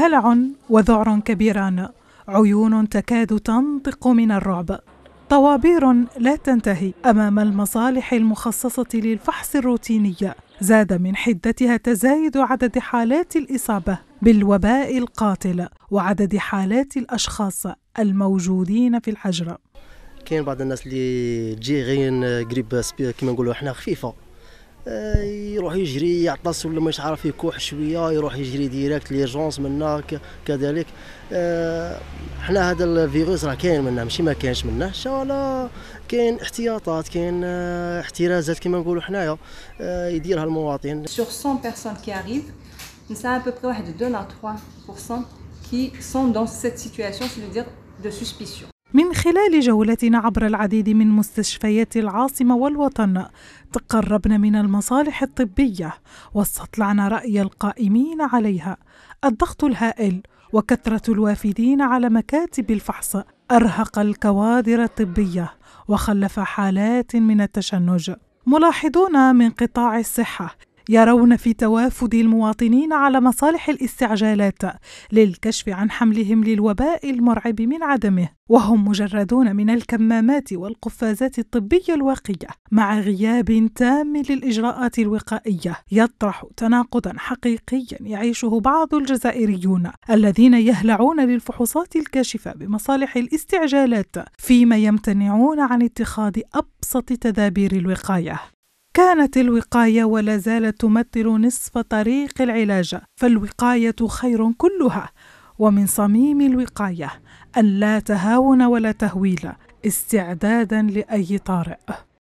هلع وذعر كبيران عيون تكاد تنطق من الرعب طوابير لا تنتهي امام المصالح المخصصه للفحص الروتيني زاد من حدتها تزايد عدد حالات الاصابه بالوباء القاتل وعدد حالات الاشخاص الموجودين في الحجره كاين بعض الناس اللي تجي غير قريب آه، كما نقولوا احنا خفيفه آه، يروح يجري يعطس ولا مش عارف يكوح شويه يروح يجري ديريكت ليرجونس منا كذلك آه، حنا هذا الفيروس راه كاين منا ماشي ما كاينش منا ان شاء الله كاين احتياطات كاين آه، احترازات كما نقولوا حنايا يديرها المواطن سور 100 بيرسون كي اريف نسا ا بو près واحد 2 à 3% كي سون دون سيت سيتوياسيون سي a dire de suspicion من خلال جولتنا عبر العديد من مستشفيات العاصمة والوطن تقربنا من المصالح الطبية واستطلعنا رأي القائمين عليها الضغط الهائل وكثرة الوافدين على مكاتب الفحص أرهق الكوادر الطبية وخلف حالات من التشنج ملاحظون من قطاع الصحة يرون في توافد المواطنين على مصالح الاستعجالات للكشف عن حملهم للوباء المرعب من عدمه وهم مجردون من الكمامات والقفازات الطبية الواقية مع غياب تام للإجراءات الوقائية يطرح تناقضا حقيقيا يعيشه بعض الجزائريون الذين يهلعون للفحوصات الكاشفة بمصالح الاستعجالات فيما يمتنعون عن اتخاذ أبسط تدابير الوقاية كانت الوقاية ولا زالت تمثل نصف طريق العلاج فالوقاية خير كلها ومن صميم الوقاية أن لا تهاون ولا تهويل استعدادا لأي طارئ